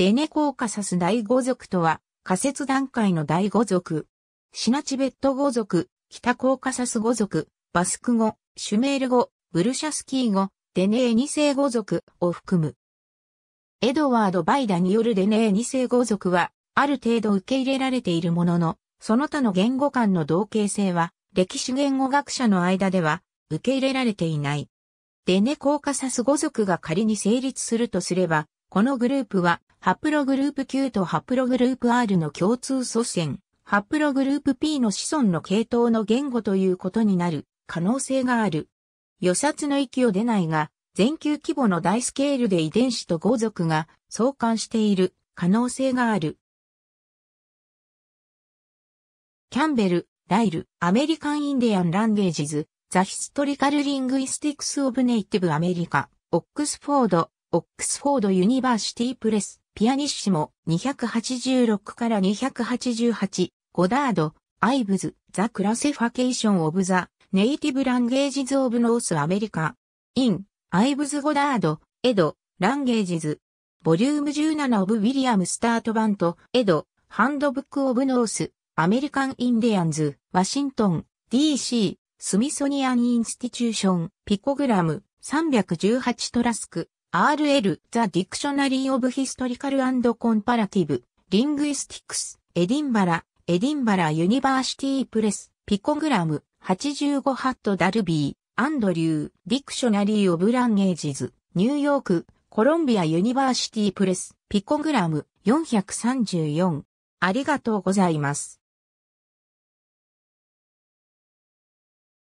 デネコーカサス第五族とは、仮説段階の第五族。シナチベット語族、北コーカサス語族、バスク語、シュメール語、ブルシャスキー語、デネーニ世語族を含む。エドワード・バイダによるデネーニ世語族は、ある程度受け入れられているものの、その他の言語間の同型性は、歴史言語学者の間では、受け入れられていない。デネコーカサス語族が仮に成立するとすれば、このグループは、ハプログループ Q とハプログループ R の共通祖先、ハプログループ P の子孫の系統の言語ということになる可能性がある。予察の域を出ないが、全球規模の大スケールで遺伝子と合族が相関している可能性がある。キャンベル、ライル、アメリカン・インディアン・ランゲージズ、ザ・ヒストリカル・リングイスティクス・オブ・ネイティブ・アメリカ、オックスフォード、オックスフォードユニバーシティプレス、ピアニッシモ、286から288、ゴダード、アイブズ、ザ・クラセファケーション・オブ・ザ・ネイティブ・ランゲージズ・オブ・ノース・アメリカ、イン、アイブズ・ゴダード、エド、ランゲージズ、ボリューム17オブ・ウィリアム・スタート版と、エド、ハンドブック・オブ・ノース、アメリカン・インディアンズ、ワシントン、DC、スミソニアン・インスティチューション、ピコグラム、318トラスク、RL The Dictionary of Historical and Comparative Linguistics エディンバラエディンバラユニバーシティプレスピコグラム85ハットダルビーアンドリューディクショナリー・オブ・ランゲージズニューヨークコロンビアユニバーシティプレスピコグラム434ありがとうございます。